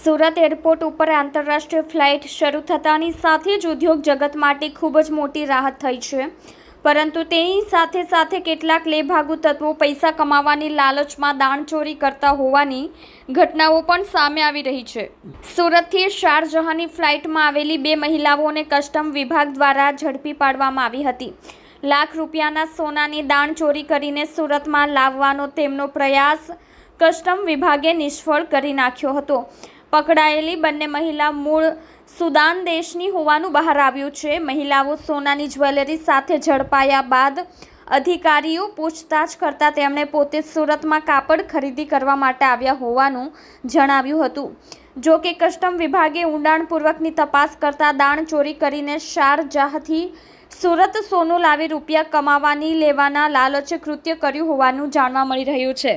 Surat airport ઉપર આંતરરાષ્ટ્રીય flight શરૂ થતાની સાથે જ ઉદ્યોગ જગત માટે ખૂબ જ મોટી રાહત થઈ છે પરંતુ તેની સાથે સાથે કેટલાક લેભાગુ તત્વો પૈસા કમાવાની લાલચમાં દાણચોરી કરતા હોવાની ઘટનાઓ પણ સામે આવી રહી છે સુરતથી શારજહાંની ફ્લાઇટમાં આવેલી બે મહિલાઓને કસ્ટમ વિભાગ દ્વારા ઝડપી પાડવામાં આવી હતી લાખ રૂપિયાના સોનાની દાણચોરી કરીને સુરતમાં લાવવાનો તેમનો પ્રયાસ કસ્ટમ વિભાગે નિષ્ફળ કરી નાખ્યો હતો પકડાયેલી બંને મહિલા મૂળ સુદાન દેશની હોવાનું બહાર આવ્યું છે મહિલાઓ સોનાની જ્વેલરી સાથે ઝડપાયા બાદ અધિકારીઓ પૂછતાછ કરતાં તેમણે પોતે સુરતમાં કાપડ ખરીદી કરવા માટે આવ્યા હોવાનું જણાવ્યું હતું જો કે કસ્ટમ વિભાગે ઊંડાણપૂર્વકની તપાસ કરતાં દાણ ચોરી કરીને શારજાહથી સુરત સોનું લાવી રૂપિયા કમાવાની લેવાના લાલચે કૃત્ય કર્યું હોવાનું જાણવા મળી રહ્યું છે